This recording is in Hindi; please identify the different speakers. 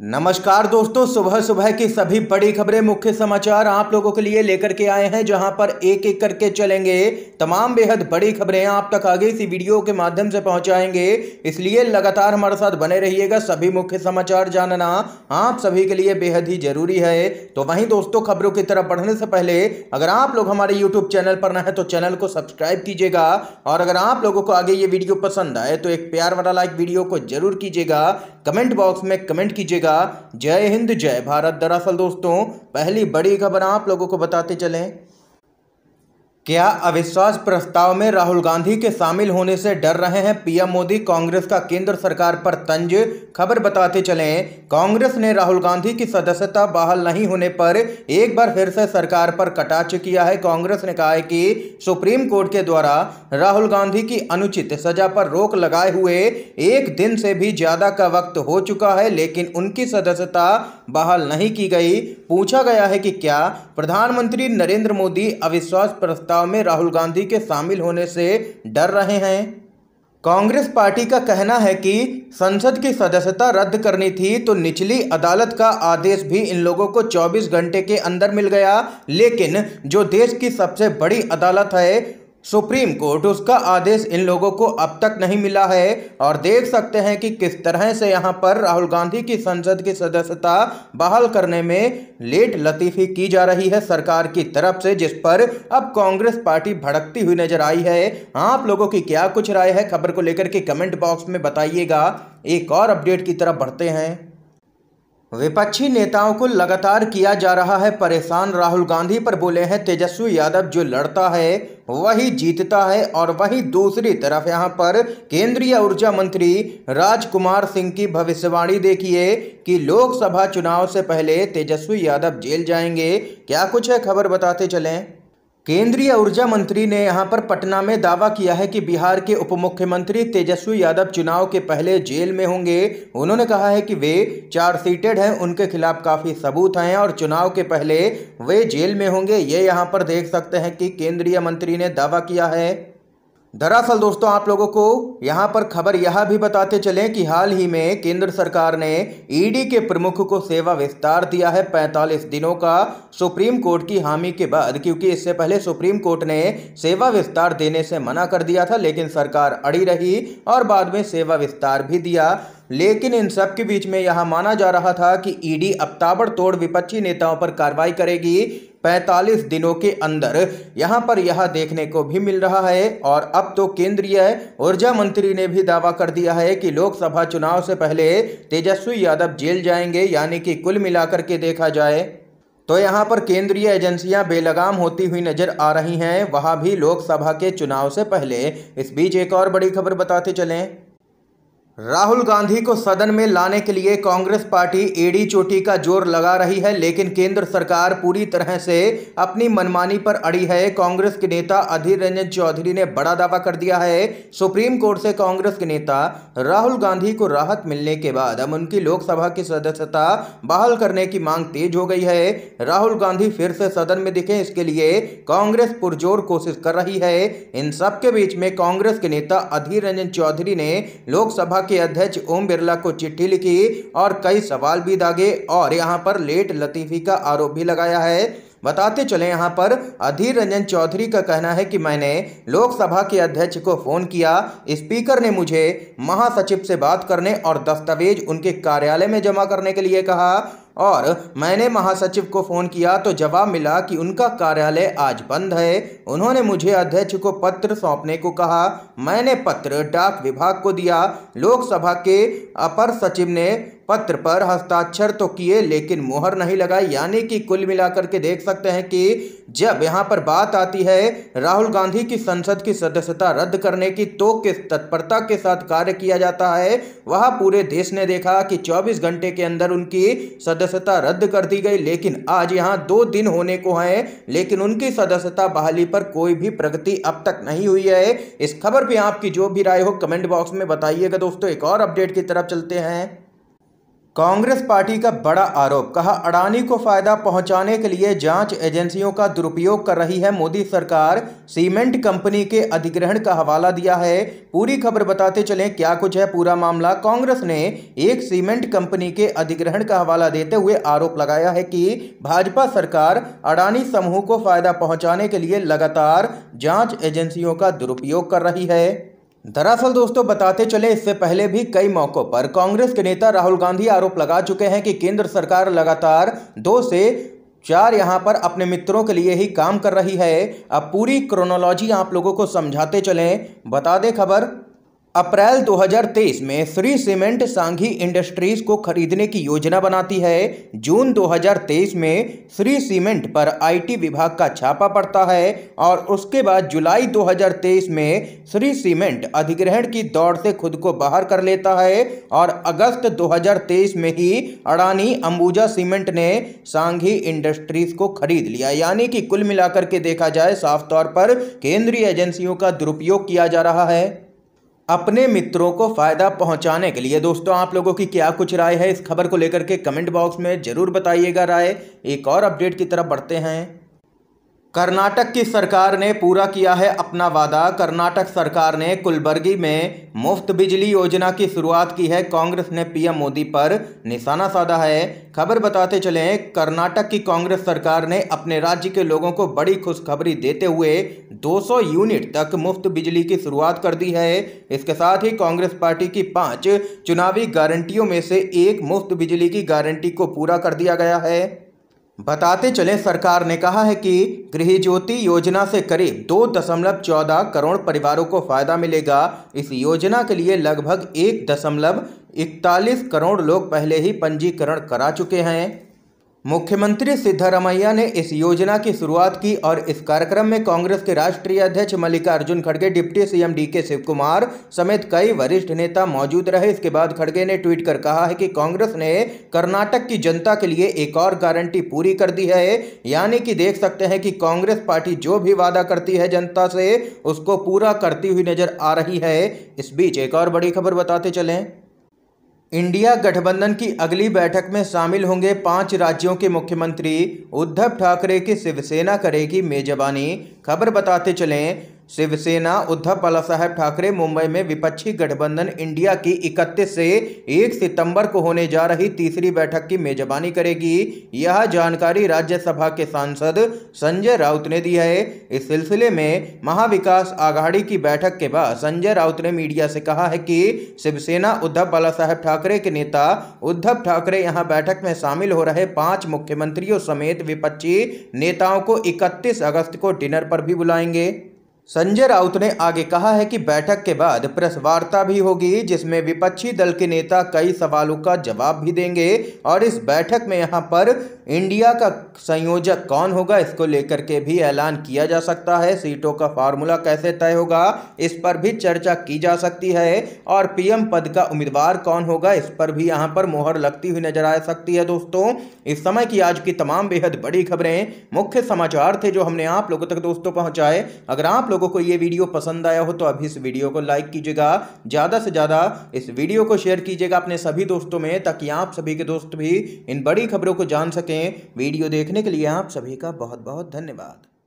Speaker 1: नमस्कार दोस्तों सुबह सुबह की सभी बड़ी खबरें मुख्य समाचार आप लोगों के लिए लेकर के आए हैं जहां पर एक एक करके चलेंगे तमाम बेहद बड़ी खबरें आप तक आगे इसी वीडियो के माध्यम से पहुंचाएंगे इसलिए लगातार हमारे साथ बने रहिएगा सभी मुख्य समाचार जानना आप सभी के लिए बेहद ही जरूरी है तो वहीं दोस्तों खबरों की तरफ बढ़ने से पहले अगर आप लोग हमारे यूट्यूब चैनल पर न है तो चैनल को सब्सक्राइब कीजिएगा और अगर आप लोगों को आगे ये वीडियो पसंद आए तो एक प्यार वाला लाइक वीडियो को जरूर कीजिएगा कमेंट बॉक्स में कमेंट कीजिएगा का जय हिंद जय भारत दरअसल दोस्तों पहली बड़ी खबर आप लोगों को बताते चलें क्या अविश्वास प्रस्ताव में राहुल गांधी के शामिल होने से डर रहे हैं पीएम मोदी कांग्रेस का केंद्र सरकार पर तंज खबर बताते चलें कांग्रेस ने राहुल गांधी की सदस्यता बहाल नहीं होने पर एक बार फिर से सरकार पर कटाक्ष किया है कांग्रेस ने कहा है कि सुप्रीम कोर्ट के द्वारा राहुल गांधी की अनुचित सजा पर रोक लगाए हुए एक दिन से भी ज्यादा का वक्त हो चुका है लेकिन उनकी सदस्यता बहाल नहीं की गई पूछा गया है कि क्या प्रधानमंत्री नरेंद्र मोदी अविश्वास प्रस्ताव चुनाव में राहुल गांधी के शामिल होने से डर रहे हैं कांग्रेस पार्टी का कहना है कि संसद की सदस्यता रद्द करनी थी तो निचली अदालत का आदेश भी इन लोगों को 24 घंटे के अंदर मिल गया लेकिन जो देश की सबसे बड़ी अदालत है सुप्रीम कोर्ट उसका आदेश इन लोगों को अब तक नहीं मिला है और देख सकते हैं कि किस तरह से यहां पर राहुल गांधी की संसद की सदस्यता बहाल करने में लेट लतीफी की जा रही है सरकार की तरफ से जिस पर अब कांग्रेस पार्टी भड़कती हुई नजर आई है आप लोगों की क्या कुछ राय है खबर को लेकर के कमेंट बॉक्स में बताइएगा एक और अपडेट की तरफ बढ़ते हैं विपक्षी नेताओं को लगातार किया जा रहा है परेशान राहुल गांधी पर बोले हैं तेजस्वी यादव जो लड़ता है वही जीतता है और वही दूसरी तरफ यहां पर केंद्रीय ऊर्जा मंत्री राजकुमार सिंह की भविष्यवाणी देखिए कि लोकसभा चुनाव से पहले तेजस्वी यादव जेल जाएंगे क्या कुछ है खबर बताते चलें केंद्रीय ऊर्जा मंत्री ने यहां पर पटना में दावा किया है कि बिहार के उप मुख्यमंत्री तेजस्वी यादव चुनाव के पहले जेल में होंगे उन्होंने कहा है कि वे चार सीटेड हैं उनके खिलाफ काफ़ी सबूत हैं और चुनाव के पहले वे जेल में होंगे ये यहां पर देख सकते हैं कि केंद्रीय मंत्री ने दावा किया है दरअसल दोस्तों आप लोगों को यहां पर खबर यह भी बताते चलें कि हाल ही में केंद्र सरकार ने ईडी के प्रमुख को सेवा विस्तार दिया है 45 दिनों का सुप्रीम कोर्ट की हामी के बाद क्योंकि इससे पहले सुप्रीम कोर्ट ने सेवा विस्तार देने से मना कर दिया था लेकिन सरकार अड़ी रही और बाद में सेवा विस्तार भी दिया लेकिन इन सब के बीच में यह माना जा रहा था कि ईडी अब ताबड़तोड़ विपक्षी नेताओं पर कार्रवाई करेगी पैंतालीस दिनों के अंदर यहां पर यह देखने को भी मिल रहा है और अब तो केंद्रीय ऊर्जा मंत्री ने भी दावा कर दिया है कि लोकसभा चुनाव से पहले तेजस्वी यादव जेल जाएंगे यानी कि कुल मिलाकर के देखा जाए तो यहां पर केंद्रीय एजेंसियां बेलगाम होती हुई नजर आ रही हैं वहां भी लोकसभा के चुनाव से पहले इस बीच एक और बड़ी खबर बताते चलें राहुल गांधी को सदन में लाने के लिए कांग्रेस पार्टी एडी चोटी का जोर लगा रही है लेकिन केंद्र सरकार पूरी तरह से अपनी मनमानी पर अड़ी है कांग्रेस के नेता अधीर रंजन चौधरी ने बड़ा दावा कर दिया है सुप्रीम कोर्ट से कांग्रेस के नेता राहुल गांधी को राहत मिलने के बाद अब उनकी लोकसभा की सदस्यता बहाल करने की मांग तेज हो गई है राहुल गांधी फिर से सदन में दिखे इसके लिए कांग्रेस पुरजोर कोशिश कर रही है इन सबके बीच में कांग्रेस के नेता अधीर रंजन चौधरी ने लोकसभा के अध्यक्ष ओम बिरला को चिट्ठी लिखी और कई सवाल भी दागे और यहाँ पर लेट लतीफ़ी का आरोप भी लगाया है बताते चले यहाँ पर अधीर रंजन चौधरी का कहना है कि मैंने लोकसभा के अध्यक्ष को फ़ोन किया स्पीकर ने मुझे महासचिव से बात करने और दस्तावेज उनके कार्यालय में जमा करने के लिए कहा और मैंने महासचिव को फ़ोन किया तो जवाब मिला कि उनका कार्यालय आज बंद है उन्होंने मुझे अध्यक्ष को पत्र सौंपने को कहा मैंने पत्र डाक विभाग को दिया लोकसभा के अपर सचिव ने पत्र पर हस्ताक्षर तो किए लेकिन मुहर नहीं लगाई यानी कि कुल मिलाकर के देख सकते हैं कि जब यहाँ पर बात आती है राहुल गांधी की संसद की सदस्यता रद्द करने की तो किस तत्परता के साथ कार्य किया जाता है वह पूरे देश ने देखा कि 24 घंटे के अंदर उनकी सदस्यता रद्द कर दी गई लेकिन आज यहाँ दो दिन होने को हैं लेकिन उनकी सदस्यता बहाली पर कोई भी प्रगति अब तक नहीं हुई है इस खबर पर आपकी जो भी राय हो कमेंट बॉक्स में बताइएगा दोस्तों एक और अपडेट की तरफ चलते हैं कांग्रेस पार्टी का बड़ा आरोप कहा अडानी को फायदा पहुंचाने के लिए जांच एजेंसियों का दुरुपयोग कर रही है मोदी सरकार सीमेंट कंपनी के अधिग्रहण का हवाला दिया है पूरी खबर बताते चलें क्या कुछ है पूरा मामला कांग्रेस ने एक सीमेंट कंपनी के अधिग्रहण का हवाला देते हुए आरोप लगाया है कि भाजपा सरकार अडानी समूह को फायदा पहुंचाने के लिए लगातार जाँच एजेंसियों का दुरुपयोग कर रही है दरअसल दोस्तों बताते चले इससे पहले भी कई मौकों पर कांग्रेस के नेता राहुल गांधी आरोप लगा चुके हैं कि केंद्र सरकार लगातार दो से चार यहां पर अपने मित्रों के लिए ही काम कर रही है अब पूरी क्रोनोलॉजी आप लोगों को समझाते चलें बता दें खबर अप्रैल 2023 में श्री सीमेंट सांघी इंडस्ट्रीज को खरीदने की योजना बनाती है जून 2023 में श्री सीमेंट पर आईटी विभाग का छापा पड़ता है और उसके बाद जुलाई 2023 में श्री सीमेंट अधिग्रहण की दौड़ से खुद को बाहर कर लेता है और अगस्त 2023 में ही अडानी अंबुजा सीमेंट ने सांघी इंडस्ट्रीज को खरीद लिया यानी कि कुल मिलाकर के देखा जाए साफ तौर पर केंद्रीय एजेंसियों का दुरुपयोग किया जा रहा है अपने मित्रों को फ़ायदा पहुंचाने के लिए दोस्तों आप लोगों की क्या कुछ राय है इस खबर को लेकर के कमेंट बॉक्स में ज़रूर बताइएगा राय एक और अपडेट की तरफ बढ़ते हैं कर्नाटक की सरकार ने पूरा किया है अपना वादा कर्नाटक सरकार ने कुलबर्गी में मुफ्त बिजली योजना की शुरुआत की है कांग्रेस ने पीएम मोदी पर निशाना साधा है खबर बताते चले कर्नाटक की कांग्रेस सरकार ने अपने राज्य के लोगों को बड़ी खुशखबरी देते हुए 200 यूनिट तक मुफ्त बिजली की शुरुआत कर दी है इसके साथ ही कांग्रेस पार्टी की पाँच चुनावी गारंटियों में से एक मुफ्त बिजली की गारंटी को पूरा कर दिया गया है बताते चले सरकार ने कहा है कि गृह ज्योति योजना से करीब दो दशमलव चौदह करोड़ परिवारों को फायदा मिलेगा इस योजना के लिए लगभग एक दशमलव इकतालीस करोड़ लोग पहले ही पंजीकरण करा चुके हैं मुख्यमंत्री सिद्धारमैया ने इस योजना की शुरुआत की और इस कार्यक्रम में कांग्रेस के राष्ट्रीय अध्यक्ष मल्लिकार्जुन खड़गे deputy CM DK Shiv Kumar समेत कई वरिष्ठ नेता मौजूद रहे इसके बाद खड़गे ने ट्वीट कर कहा है कि कांग्रेस ने कर्नाटक की जनता के लिए एक और गारंटी पूरी कर दी है यानी कि देख सकते हैं कि कांग्रेस पार्टी जो भी वादा करती है जनता से उसको पूरा करती हुई नजर आ रही है इस बीच एक और बड़ी खबर बताते चलें इंडिया गठबंधन की अगली बैठक में शामिल होंगे पांच राज्यों के मुख्यमंत्री उद्धव ठाकरे की शिवसेना करेगी मेजबानी खबर बताते चलें शिवसेना उद्धव बाला साहेब ठाकरे मुंबई में विपक्षी गठबंधन इंडिया की 31 से 1 सितंबर को होने जा रही तीसरी बैठक की मेजबानी करेगी यह जानकारी राज्यसभा के सांसद संजय राउत ने दी है इस सिलसिले में महाविकास आघाड़ी की बैठक के बाद संजय राउत ने मीडिया से कहा है कि शिवसेना उद्धव बाला साहेब ठाकरे के नेता उद्धव ठाकरे यहाँ बैठक में शामिल हो रहे पाँच मुख्यमंत्रियों समेत विपक्षी नेताओं को इकतीस अगस्त को डिनर पर भी बुलाएंगे संजय राउत ने आगे कहा है कि बैठक के बाद प्रेस वार्ता भी होगी जिसमें विपक्षी दल के नेता कई सवालों का जवाब भी देंगे और इस बैठक में यहां पर इंडिया का संयोजक कौन होगा इसको लेकर के भी ऐलान किया जा सकता है सीटों का फार्मूला कैसे तय होगा इस पर भी चर्चा की जा सकती है और पीएम पद का उम्मीदवार कौन होगा इस पर भी यहाँ पर मोहर लगती हुई नजर आ सकती है दोस्तों इस समय की आज की तमाम बेहद बड़ी खबरें मुख्य समाचार थे जो हमने आप लोगों तक दोस्तों पहुँचाए अगर आप लोग लोगों को ये वीडियो पसंद आया हो तो अभी इस वीडियो को लाइक कीजिएगा ज़्यादा से ज़्यादा इस वीडियो को शेयर कीजिएगा अपने सभी दोस्तों में ताकि आप सभी के दोस्त भी इन बड़ी खबरों को जान सकें वीडियो देखने के लिए आप सभी का बहुत बहुत धन्यवाद